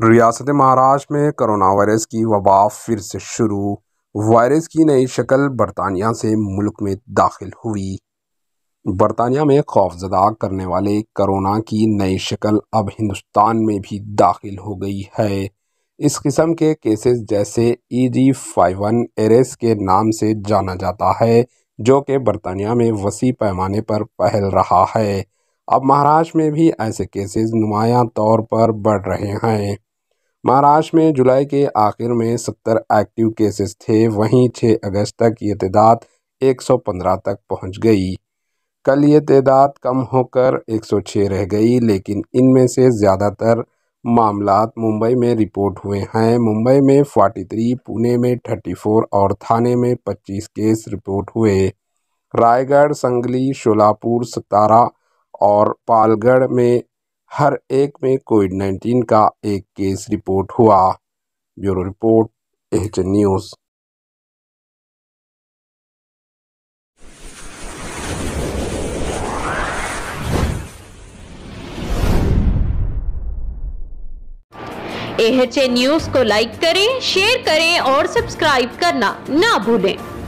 रियासत महाराष्ट्र में corona virus की वबा फिर से शुरू वायरस की नई शक्ल बरतानिया से मुल्क में दाखिल हुई बरतानिया में खौफजदा करने वाले करोना की नई शक्ल अब हिंदुस्तान में भी दाखिल हो गई है इस किस्म के केसेस जैसे ई जी फाइव वन एरेस के नाम से जाना जाता है जो कि बरतानिया में वसी पैमाने पर पहल रहा है अब महाराष्ट्र में भी ऐसे केसेस नुमाया तौर पर बढ़ रहे हैं महाराष्ट्र में जुलाई के आखिर में सत्तर एक्टिव केसेस थे वहीं 6 अगस्त तक ये तदाद 115 तक पहुंच गई कल ये तदाद कम होकर 106 रह गई लेकिन इनमें से ज़्यादातर मामला मुंबई में रिपोर्ट हुए हैं मुंबई में 43, पुणे में 34 और थाने में 25 केस रिपोर्ट हुए रायगढ़ संगली शोलापुर सतारा और पालगढ़ में हर एक में कोविड नाइन्टीन का एक केस रिपोर्ट हुआ bureau report H news H news को लाइक करें शेयर करें और सब्सक्राइब करना ना भूलें